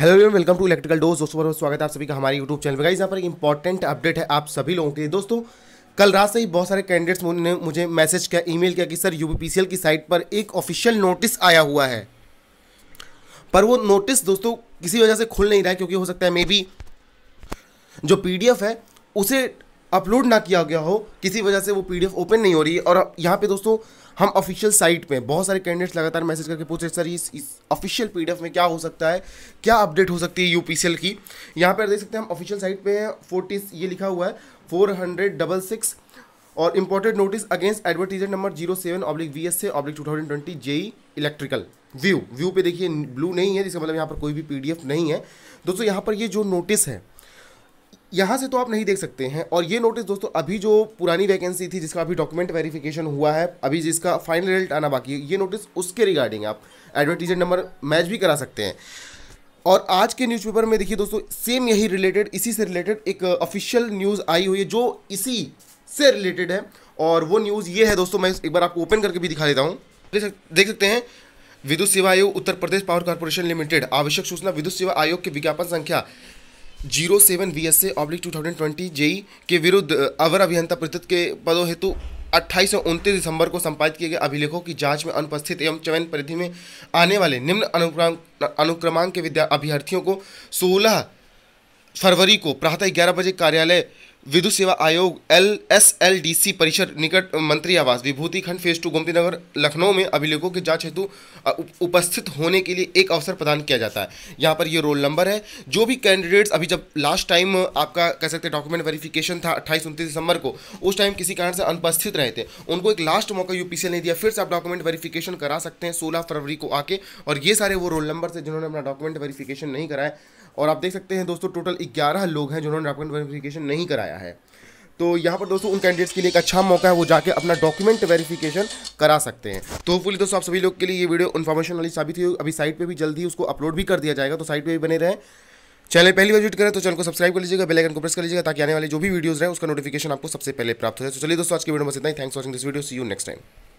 hello welcome to electrical dose दोस्तों बहुत स्वागत है आप सभी का हमारे यूट्यूब चैनल पर गाइस यहाँ पर एक इंपॉर्टेंट अपडेट है आप सभी लोगों के लिए दोस्तों कल रात से ही बहुत सारे कैंडिडेट्स ने मुझे मैसेज किया ईमेल किया कि सर यूपीपीसीएल की साइट पर एक ऑफिशियल नोटिस आया हुआ है पर वो नोटिस दोस्तों किसी वजह से खुल नहीं रहा है क्योंकि हो सकता है मे बी जो पी है उसे अपलोड ना किया गया हो किसी वजह से वो पीडीएफ ओपन नहीं हो रही है और यहाँ पे दोस्तों हम ऑफिशियल साइट पे बहुत सारे कैंडिडेट्स लगातार मैसेज करके पूछ रहे सर इस ऑफिशियल पीडीएफ में क्या हो सकता है क्या अपडेट हो सकती है यू की यहाँ पर देख सकते हैं हम ऑफिशियल साइट पे फोर्टी ये लिखा हुआ है फोर हंड्रेड डबल सिक्स और imported notice against advertiser number zero seven oblique V S से oblique two thousand twenty JE electrical view view पे देखिए ब्लू नहीं है जिसका मतलब यहाँ पर कोई भी पीडीएफ नहीं है दोस्तों यहाँ पर ये जो नोटिस है यहाँ से तो आप नहीं देख सकते हैं और ये नोटिस दोस्तों अभी जो पुरानी वैकेंसी थी जिसका अभी डॉक्यूमेंट वेरिफिकेशन हुआ है अभी जिसका फाइनल रिजल्ट आना बाकी है ये नोटिस उसके रिगार्डिंग आप एडवर्टीजमेंट नंबर मैच भी करा सकते हैं और आज के न्यूज़पेपर में देखिए दोस्तों सेम यही रिलेटेड इसी से रिलेटेड एक ऑफिशियल न्यूज़ आई हुई है जो इसी से रिलेटेड है और वो न्यूज़ ये है दोस्तों मैं एक बार आपको ओपन करके भी दिखा देता हूँ देख सकते हैं विद्युत सेवा आयोग Uttar Pradesh power corporation limited आवश्यक सूचना विद्युत सेवा आयोग के विज्ञापन संख्या zero seven V S oblique oblique two thousand twenty JE के विरुद्ध अवर अभियंता परिषद के पदों हेतु अट्ठाईस और उनतीस दिसंबर को संपादित किए गए अभिलेखों की जांच में अनुपस्थित एवं चयन परिधि में आने वाले निम्न अनुक्रमांक के विद्या अभ्यर्थियों को सोलह फरवरी को प्रातः ग्यारह बजे कार्यालय विद्युत सेवा आयोग L S L D C परिषद निकट मंत्री आवास विभूति खंड फेज टू गोमती नगर लखनऊ में अभिलेखों की जांच हेतु उपस्थित होने के लिए एक अवसर प्रदान किया जाता है यहाँ पर ये रोल नंबर है जो भी कैंडिडेट्स अभी जब लास्ट टाइम आपका कह सकते हैं डॉक्यूमेंट वेरिफिकेशन था अट्ठाईस उनतीस दिसंबर को उस टाइम किसी कारण से अनुपस्थित रहे थे उनको एक लास्ट मौका यू ने दिया फिर से आप डॉक्यूमेंट वेरीफिकेशन करा सकते हैं सोलह फरवरी को आके और ये सारे वो रोल नंबर थे जिन्होंने अपना डॉक्यूमेंट वेरिफिकेशन नहीं कराया और आप देख सकते हैं दोस्तों टोटल ग्यारह लोग हैं जिन्होंने डॉक्यूमेंट वेरिफिकेशन नहीं कराया आया है तो यहाँ पर दोस्तों उन कैंडिडेट्स के लिए एक अच्छा मौका है वो जाके अपना डॉक्यूमेंट वेरिफिकेशन करा सकते हैं तो होपफुली दोस्तों आप सभी लोग के लिए ये वीडियो इन्फॉर्मेशन वाली साबित हुई अभी साइट पे भी जल्दी उसको अपलोड भी कर दिया जाएगा तो साइट पे भी बने रहें चैनल पहली बार विजिट करें तो चैनल को सब्सक्राइब कर लीजिएगा बेल आइकन को प्रेस कर लीजिएगा ताकि आने वाले जो भी वीडियोज़ रहे उसका नोटिफिकेशन आपको सबसे पहले प्राप्त हो जाए तो चलिए दोस्तों आज की वीडियो में इतना ही thanks watching this video see you next time